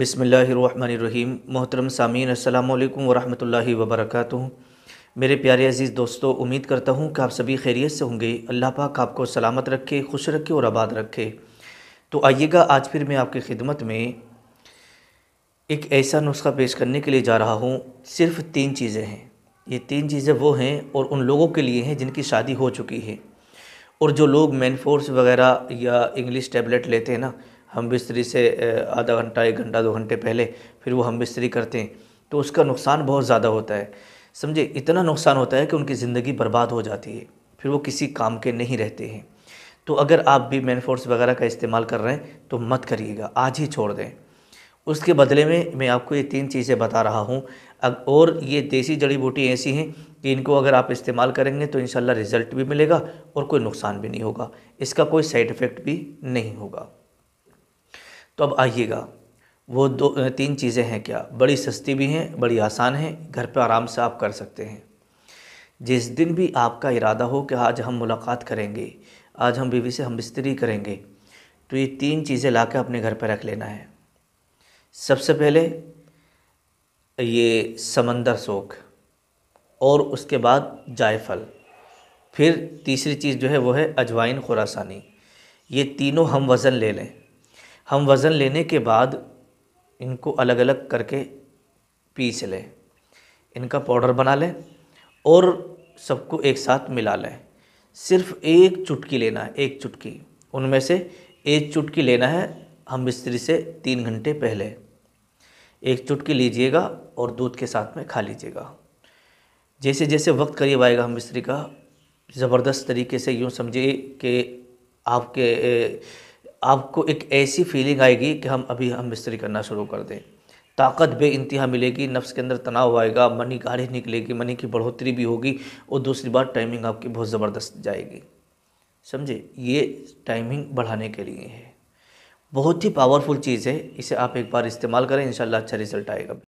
बिसमीम मोहतरम सामीन अल्लाम वरम् वबरक मेरे प्यारे अज़ीज़ दोस्तों उम्मीद करता हूँ कि आप सभी खैरियत से होंगे अल्लाह पाक आपको सलामत रखे खुश रखे और आबाद रखे तो आइएगा आज फिर मैं आपकी खिदमत में एक ऐसा नुस्खा पेश करने के लिए जा रहा हूँ सिर्फ तीन चीज़ें हैं ये तीन चीज़ें वो हैं और उन लोगों के लिए हैं जिनकी शादी हो चुकी है और जो लोग मैनफोर्स वगैरह या इंग्लिश टैबलेट लेते हैं ना हम बिस्तरी से आधा घंटा एक घंटा दो घंटे पहले फिर वो हम बिस्तरी करते हैं तो उसका नुकसान बहुत ज़्यादा होता है समझे इतना नुकसान होता है कि उनकी ज़िंदगी बर्बाद हो जाती है फिर वो किसी काम के नहीं रहते हैं तो अगर आप भी मैनफोर्स वगैरह का इस्तेमाल कर रहे हैं तो मत करिएगा आज ही छोड़ दें उसके बदले में मैं आपको ये तीन चीज़ें बता रहा हूँ और ये देसी जड़ी बूटी ऐसी हैं कि इनको अगर आप इस्तेमाल करेंगे तो इन रिज़ल्ट भी मिलेगा और कोई नुकसान भी नहीं होगा इसका कोई साइड इफ़ेक्ट भी नहीं होगा तो अब आइएगा वो दो तीन चीज़ें हैं क्या बड़ी सस्ती भी हैं बड़ी आसान हैं घर पर आराम से आप कर सकते हैं जिस दिन भी आपका इरादा हो कि आज हम मुलाकात करेंगे आज हम बीवी से हम बिस्तरी करेंगे तो ये तीन चीज़ें ला कर अपने घर पर रख लेना है सबसे पहले ये समंदर सोख और उसके बाद जायफल फिर तीसरी चीज़ जो है वो है अजवाइन खुरासानी ये तीनों हम वज़न ले लें हम वज़न लेने के बाद इनको अलग अलग करके पीस लें इनका पाउडर बना लें और सबको एक साथ मिला लें सिर्फ एक चुटकी लेना है एक चुटकी उनमें से एक चुटकी लेना है हम मिस्त्री से तीन घंटे पहले एक चुटकी लीजिएगा और दूध के साथ में खा लीजिएगा जैसे जैसे वक्त करीब आएगा हम मिस्त्री का ज़बरदस्त तरीके से यूँ समझिए कि आपके आपको एक ऐसी फीलिंग आएगी कि हम अभी हम मिस्त्री करना शुरू कर दें ताकत बे इंतहा मिलेगी नफ्स के अंदर तनाव आएगा मनी गाढ़ी निकलेगी मनी की बढ़ोतरी भी होगी और दूसरी बात टाइमिंग आपकी बहुत ज़बरदस्त जाएगी समझे ये टाइमिंग बढ़ाने के लिए है बहुत ही पावरफुल चीज़ है इसे आप एक बार इस्तेमाल करें इन अच्छा रिज़ल्ट आएगा